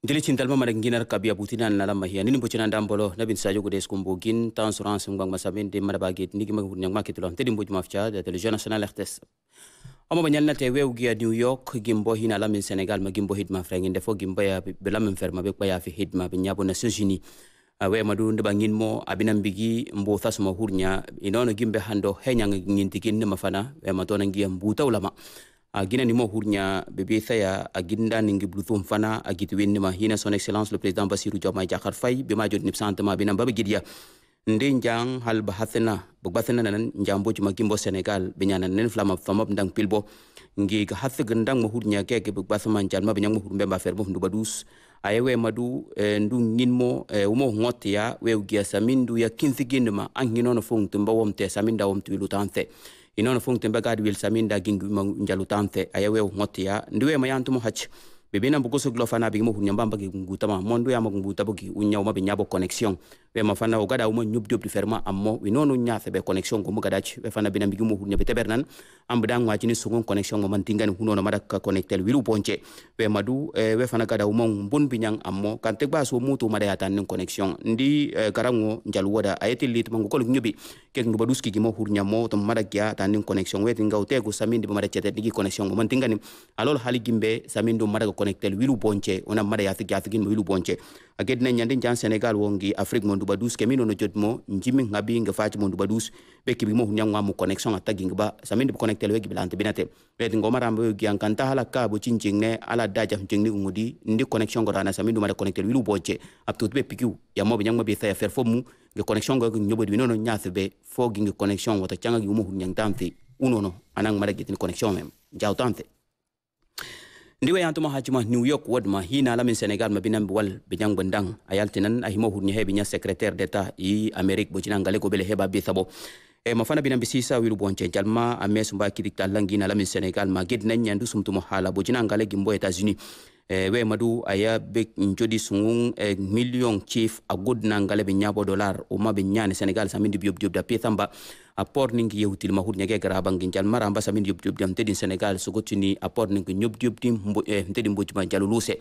mara ndalma marangina biya buti nan lama mahia nini mbuchina ndambolo na bin sayo gudes kumbugin tan surans ngwang masamin de marabagit nigi mag nyang ma kitulan tedi mbuj mafcha de television sana rts amma banyal na tewe ugia New York gimbo hina min Senegal magimbo hidma frengin defo gimbo ya belam ferma be ya fi hidma binyabo na sujini we madu ndibangin mo abinam bigi mbo thas ma hurnya inono gimbe hando henya ngin tikin mafana we matona ngia ya mbuta ulama agina nimo hurnya bebetha ya aginda ningi bluthum fana agiti wenima hina son excellence le president basiru jomay jakar fay bema jodi nip santama bina baba gidiya ndi njang hal bahathna bugbathna nan njambo juma gimbo senegal nyana nen flama famab ndang pilbo ngi hath gendang mohurnya keke bugbathma njalma benyang fer bo ndu ndubadus ayewe madu eh, ndu nginmo eh, umo ngotia we ugia samindu ya kinthi ginma anginono fung tumba womte saminda womtu ilutante inono fungtembe gadi wilsaminda gingimo njalutante ayawew ma yantu mo hac bibina glofana fana bigimo hunyambamba bagi ngutama mondu yama ngutabo gi unyawma nyabo connection be ma fana o gada o mo nyub dub diferma ammo wi nonu nya be connection ko gada ci we fana mo hunya be teber nan am da ngwa ci ni sungon connection mo man tingani hu nono madaka connectel wiru ponche we madu be eh, fana gada o mo bon binyang ammo kan te gba so mutu mada ya ni connection ndi garango eh, ndal woda ayete lit mangu kol nyubi kek ndu baduski mo hu mo to mada kya tan connection we tinga o te go samindi mada te digi connection mo man tingani alol hali gimbe samindo mada connectel wiru ponche ona mada ya tigi ya tigi wiru ponche akedi na nyande njan senegal wongi afrique mondu badus ke mino no jodmo njimi ngabi nga faati mondu badus be kibi mo hunya ngwa connection ata ginga ba samindi connecte le gibi lante binate be dingo marambe yogi ankanta hala ka bo cincing ne ala daja cincing ni ngudi ndi connection go rana samindi mara connecte wilu boje aptut be pikiu ya mo binyang mabe thaya fer fomu ge connection go nyobo dino no nyafe be fo ginga connection wata changa gi mo hunya ntamfi unono anang mara gitin connection mem jau tamfe ndi wa yantuma hajima new york wadma hina alamin senegal ma binan wal binan gwendan ayaltinan ahimo hurni he binya secrétaire d'état i amérique bocinan gale bele heba bi sabo e ma fana binan bisisa wiru bonce jalma ame sumba kidik talangina alamin senegal ma nan nyandu sumtu mo hala bocinan gale mbo etats unis e eh, we madu aya be njodi sungung e million chief a good nangale be nyabo dollar o ma be nyane senegal samindi biob da pesamba apport ning ye util mahur nyage graban bangin jal mara ambasa min yobdi yobdi dam tedin senegal sugotini apport ning yub yub dim mbo eh tedin mbo juma jaluluse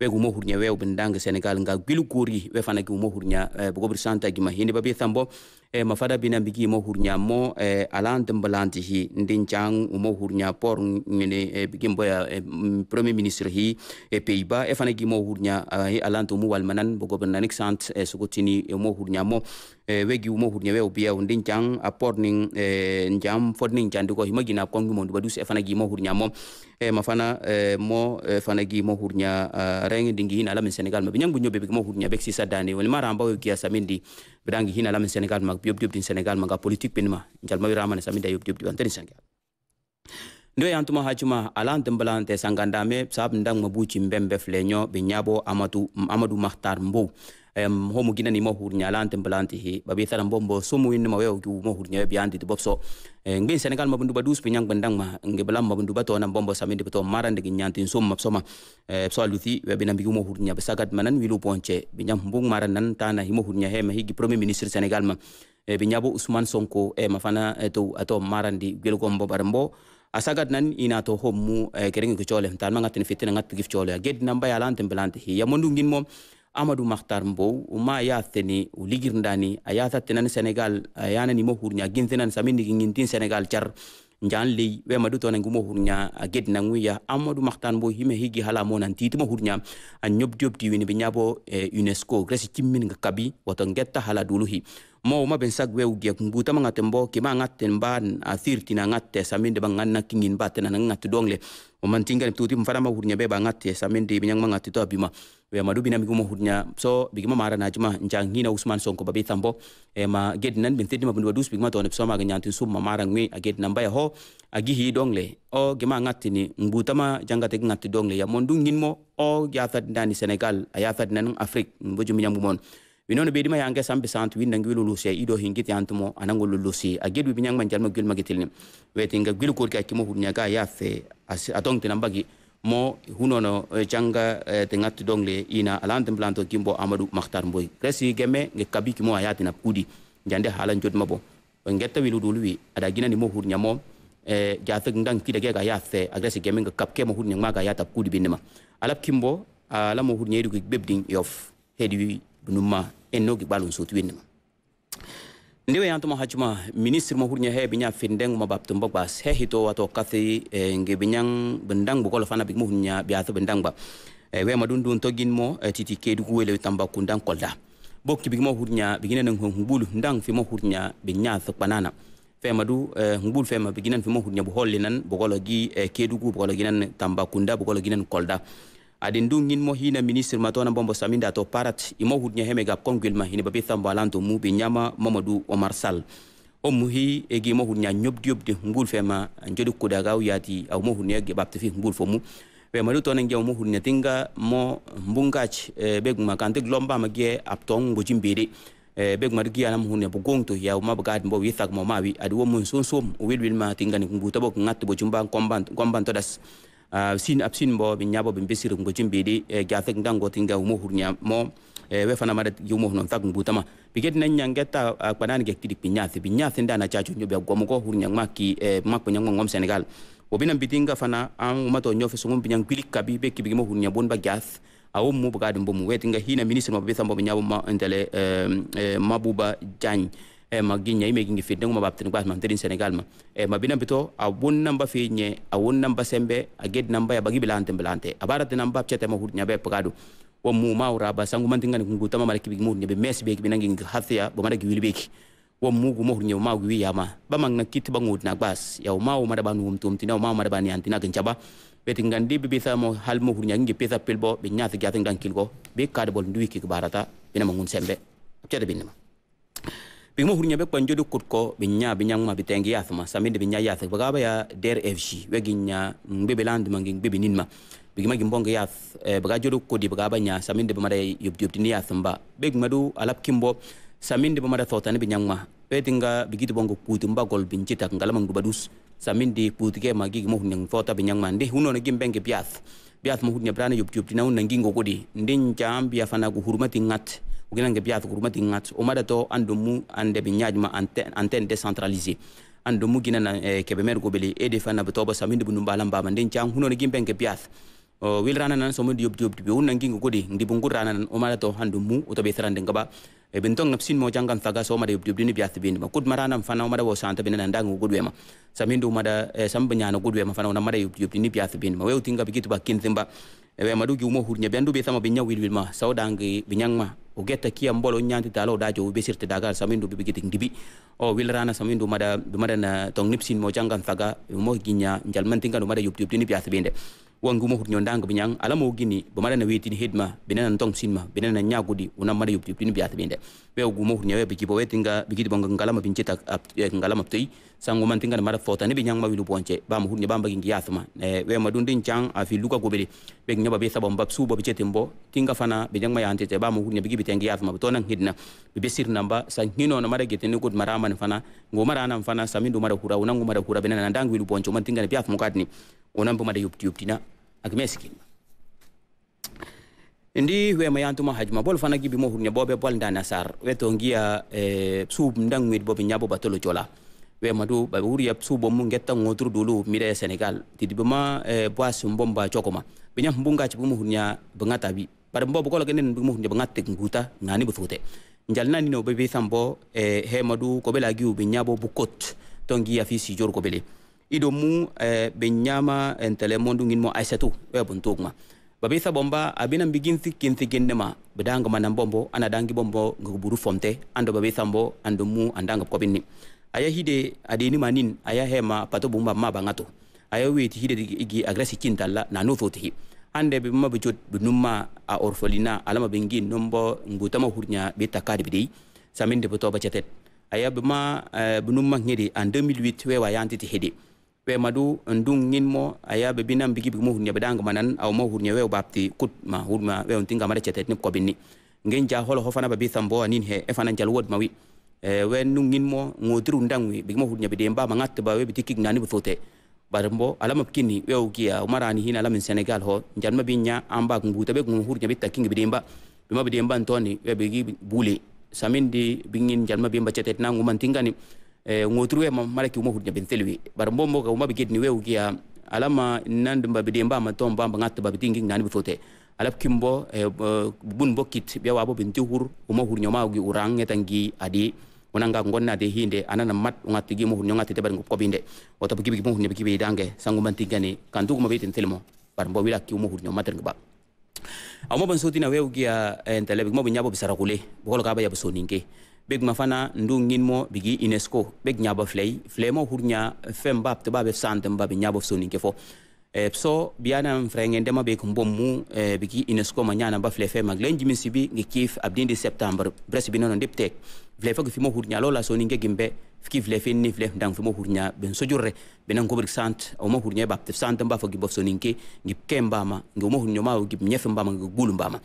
wegu mo hurnya wew ben dang senegal nga gilu kuri we fana gi mo hurnya eh, santa gi mahini babi thambo eh, mafada bina bigi mo nya mo eh, alant mbalanti hi ndin chang mo nya por ngene eh, bigi mbo ya eh, premier ministre hi e eh, peiba e fana gi mo hurnya eh, alant mo walmanan bogobir nanik sant eh, sugotini eh, nya mo Eh, wegi wumo hurnya wew cang, hundin jang ning eh, nin jam fodnin ning ko hima gina kon gumo badus e fana gimo hurnya mo e ma fana mo fana gimo hurnya ah, rengi dingi hina lamin senegal ma bunyo nyobe be mo hurnya nyabek sisa dani wali mara ambawo kiya samindi hina lamin senegal ma biob diob din senegal ma ga politique pinma jalma wirama ne saminda yob diob diob anteni sangal ndo yang ntuma hajuma ala ntembalante sangandame sab ndang mabuchi mbembe flenyo binyabo amatu amadu mahtar mbou em homu gina ni mo hurnya lante mbalante he babe bombo so sumu in ma wew mo hurnya be andi di bobso e, eh, ngin senegal ma bundu badus pinyang bandang ma ngi balam ma bundu eh, bato na mbombo de to marande gi nyanti ma so ma e, so aluti we be bi mo hurnya be sagat manan wilu ponche bi nyam bung maran mo hur hurnya he ma gi premier ministre senegal ma e, bi nyabo usman sonko e, fana e, to ato marandi gelgombo barambo asagat nan ina to hommu e, kering ko chole tan ma ngatin fitina ngat pigif chole ged namba yalantin belante hi ya mondu ngin mom amadou makhtar mbow uma yatheni u ligirndani a nani senegal a yanani mo hurña gintenan samindigi gintin senegal car njan ley wema du tonangi mohurnya hurña a gedna nguya amadou makhtar mbow hime higi hala mo nan titi mo hurña a ñobdiobdi wini ɓe ñabo e eh, unesco gresi cimmin nga kabi woto getta hala duluhi mo ma ben sag we ya kung buta manga tembo ke ma ngaten ban a thirti na ngatte saminde bangan na kingin ba baten na ngat le o man tingal tuti mfana ma hurnya be sa mende binyang manga to abima we ya madu bina mi gumo hurnya so ma mara na jima njang hina usman sonko babe tambo e ma get nan ben tedima bundu dus bigima to ne so ma ganya tin ma mara ngwe a get nan bay ya ho gi hi le o gima ngatini mbuta ma jangate dong le ya mondu ngin mo o ya thad dani senegal ya thad nan mbo jumi minyang mon winonu bedima yange sambi santu win nangi wilu lusi ido hingit yantumo anango lusi aged wi binyang manjal magul magitilni weti nga gulu kor ka kimo hurnya ga ya fe atong tinambagi mo hunono eh, changa eh, tengat dongle ina alantum planto kimbo amadu makhtar mboy kresi gemme nge kabi kimo ayati na pudi jande halan jot mabo ngetta wilu dulwi ada gina ni mo hurnya mo e eh, jafe ngang kida ge ga ya fe agresi gemme nge kapke mo hurnya maga ya ta pudi binema alap kimbo ala mo hurnya idu bebding yof hedi binuma eno gi balun sotu winni ndiwe yantuma hajuma ministre mo hurnya hebi nya findeng ma babtum bagba he hito wato kathi eh, nge binyang bendang bukolo fana big muhnya biato bendang ba eh, we ma dundun togin mo eh, titi kedu kuwele tamba kundan kolda bokki big mo hurnya bigina nang hungbulu ndang fi mo hurnya binya thokpanana femadu ngbul fema biginan fi mo hurnya bu hollinan bukolo gi kedu ku bukolo ginan tamba kunda bukolo ginan kolda aden du ngin mo hina ministre tona bombo saminda to parat imo hudnya heme gab kongwil ma hini babitha mbalanto mu bi nyama mamadou omar sal o muhi e gi mo hudnya nyobdi yobdi ngul fema njodi kudagaw yati aw mo hudnya ge bapte fi ngul fomu be malu to nge mo hudnya tinga mo mbungach e, eh, be guma kante glomba ma ge aptong bujim bede eh, be guma gi anam bo gong to ya ma bagad gad mbo wi ma mo mawi adi wo mun sun sum wil wil ma tinga ni nguta bo ngat bo jumba kombant kombant to das Ah, sin absin bo bi nyabo bi besir ngo jimbidi eh, ga tak ndango tinga mo eh, hurnya ah, mo we fana yu mo hnon tak ngutama mbutama biget nan nyangeta kwanan ge tidik binyathi binyathi ndana chacho nyobe gomo go hurnya ma ki eh, ma ko nyango ngom senegal wo obinan bitinga fana an ah, mato nyofe sungum nyang pilik kabi be ki bi mo hurnya bon ba gas gath awo mu bugadum bo mu wetinga hina mo be mabbe tambo nyabo ma entele mabuba jagne Eh, magi nya ime gingi fitne kuma baptin kwa ma tirin senegal ma e mabina bito a won namba fi nye a won namba sembe a ged namba ya bagi bilante bilante a bara de namba chete ma hurnya be pagado wa mu ma ura ba sangu man tingani kungu tama mara kibigi murnya be mes be kibina gingi hathia ya, bo mara giwili beki wa mu gu mo hurnya ma gu ya ma ba mang na kit bangut na bas ya ma o mara banu umtum tina ma mara bani antina ganchaba beti ngandi bi bisa mo hal mo hurnya ngi pesa pilbo be nyaati gatin gankilgo be kadbol nduiki barata bina mangun sembe chete binna bi mo hurnya be kwanjo kut kutko binyang nya bi nya ma bi tengi yath ma saminde bi nya yath ba ya ya fg we nya be be land mangi be be ninma bi ma gimbonga yath eh, ba ga ko kodi ba ba nya saminde ma mara yob yob tin yath mba be du alap kimbo de be mara bi be ma be tinga be gidi bongo kutu mba gol bin jita ngala mang dubadus de kutu ke magi mo fota thota be ma nde huno ne gimbenge biath biath mo hunnya brana yob yob tin na ngo ko kodi ndin jam biafana ya ko hurmati ngat ukinange biat gurumati ngat o mada to ando mu ande binyajma antenne décentralisée ando mu ginana eh, kebe mer gobele e defa na betoba saminde bunumba lamba manden chang huno ne gimbenke biat Eh, wil rana nan somo diop diop diop wun nangi di, ndi bungur rana nan omala to handu mu uta be sarande ngaba e bentong sin mo jangan saga so ma diop diop ni bias bini ma kud marana mfana omada wo santa bin nanda ngudwe ma samindu mada eh, sam banyana ngudwe ma fana omada diop diop ni bias bini ma we utinga bikitu bakin zimba e we madu gi umo hurnya bendu be sama binya wil wil ma dangi binyang ma o getta kiyam mbolo ñanti talo dajo be sirte dagal samindu be giti ndibi o oh, wilrana samindu mada mada na tong nipsin mo jangan saga mo ginya du mada diop yup ni biasa bini wangumo ndang ndanga binyang alamo gini bamara na wetini hidma binana ntong sinma binana nyagudi una mara yupti yupti biata binde be gumo hurni we bikibo we tinga bikidi bonga ngalama ngala eh, ngalama ptoi sangu man tinga mara fota ni binyang ma wilu ponche ba mu hurni bamba gingi yathma we ma dundin chang a fi luka gobele be nyoba be sabam bab subo bichete mbo tinga fana binyang ma yante ya te ba mu hurni bigi bitengi yathma to nan hidna be sir namba sa hino na mara gete ne god marama fana ngomara mara fana samindo mara hura unango mara hura binana ndangu wilu poncho man tinga ne biathmo kadni onan yup yupti yuptina ak meskin. ndi we mayantuma hajma bol fana gibi mo hurnya bobe bol nda nasar we to ngia ya, eh, sub ndang wit bobe nyabo batolo jola we madu ba wuri yap subo mu ngetta ngotru dulu mire ya senegal tidibema e, eh, boas mbomba chokoma binya mbunga chibu mo hurnya bangata bi par mbobo ko lagen mo hurnya bangate nguta ngani bu fute njalna nani no bebe sambo e, eh, he madu ko bela gi ubi nyabo bukot to ngia fi jor ko Idomu mu ɓe eh, ñama en tele mondu guin mo aisatu weya bon tugma babe sa bomba abinan bigin sikkin sikinne ma bidanga bombo ana dangi bombo ngago fomte ando babe sambo ando mu andanga binni aya hide adeni manin aya hema pato bumba ma bangato aya weti hide igi agresi kintalla na no thoti ande be ma bijot binumma a orfolina alama bengin nombo ngutama hurnya be bidi samin de boto ba cetet aya be ma eh, ngedi an 2008 we wayanti ti hede we madu ndung ngin mo aya be binam bigi bigi hunya bedang manan aw mo hunya we bapti kut ma hurma we untinga mare chetet ni kobini ngin ja holo hofana ba bi bo anin he e fanan jalwod mawi e we nung ngin mo ngodru ndang wi bigi mo hunya be demba ma ngat ba we bitiki ngani bu sote barambo alama kini we ugia umarani hina alamin senegal ho njalma binya amba ngu ngbuta be ngurnya bitaki ngi demba bima be demba ntoni we bigi bule samin di bingin jalma bimba chetet na ngumantinga ni Eh, ngotru ma mamare ki umo hurnya bentelwi bar mbombo ka umma biket ni weu kia alama nand mbabide mba matom bamba ngat babitingi ngani bufote alap kimbo eh, bun kit biya wabo binti hur umo hurnya ma gi urang ngetangi adi unanga ngonna de hinde anana mat ngati gi mo hurnya te bar ngop kobinde oto bikibi mo hurnya bikibi dange sangu mantingani kantu kuma biten telmo bar mbo wila ki umo hurnya mater ngba amo ban sotina weu kia entelebik mo eh, binyabo bisarakule bokolo ka ba ya bosoninge beg mafana ndu mo bigi unesco beg nyaba flei flemo hurnya fembab tba be santamba be nyabo soni kefo e so biana frengendema be mbommu mu eh, bigi unesco ma nyana ba fle fe maglen jimi sibi ngi kif abdin abdindi septembre bres bi nono depte vle fo fimo hurnya lola soni nge gimbe fki vle fe ni vle ndang fimo hurnya ben sojurre benan gobrik sant o mo hurnya bapte santamba fo gibof soni nge ngi kembama ngi mo hurnya ma ngi nyefembama ngi mbama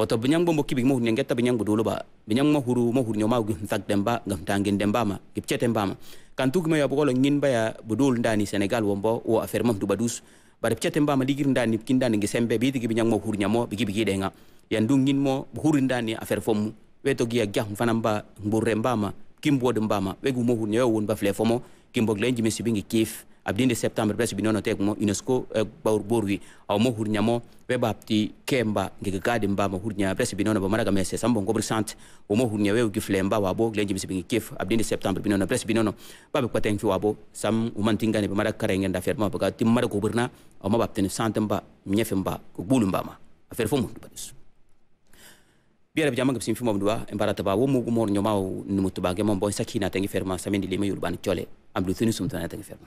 woto binyang bo mboki mo hunne geta binyang gudulo ba binyang mo huru mo hurnyo ma gum demba gam tangin demba ma gipche demba ma kan tuk ya bokolo ngin ba ya budul ndani senegal wombo wo afer mam duba dus bare pchete ma ligir ndani kindani gi sembe bi digi binyang mo hurnya mo bi bigi denga yan du ngin mo hurin ndani afer fomu weto giya gah fanamba mburre ma kimbo de ma wegu mo hurnyo won ba fle fomo kimbo glenji misibi ngi kif abdinde septembre bes binono tek mo unesco eh, bawr borwi aw mo mo be bapti kemba ngege gade mbama hurnya bes binono bamaraga messe sambo ngobri sant o mo hurnya we gifle mba wabo glenji misibingi kif abdinde septembre binono bes binono babe kwatenki wabo sam umantingane bamaraga karenge nda ferma baga timmara gobrna aw mo baptene sant mba mnyefe mba ko kubulu mbama afere fo mundu badus biara bijama gibsim fimo mduwa embara ba wo mugu mor nyoma wo numutuba ge mon bo sakina tengi ferma samindi lima yurban chole amdu thini sumtana tengi ferma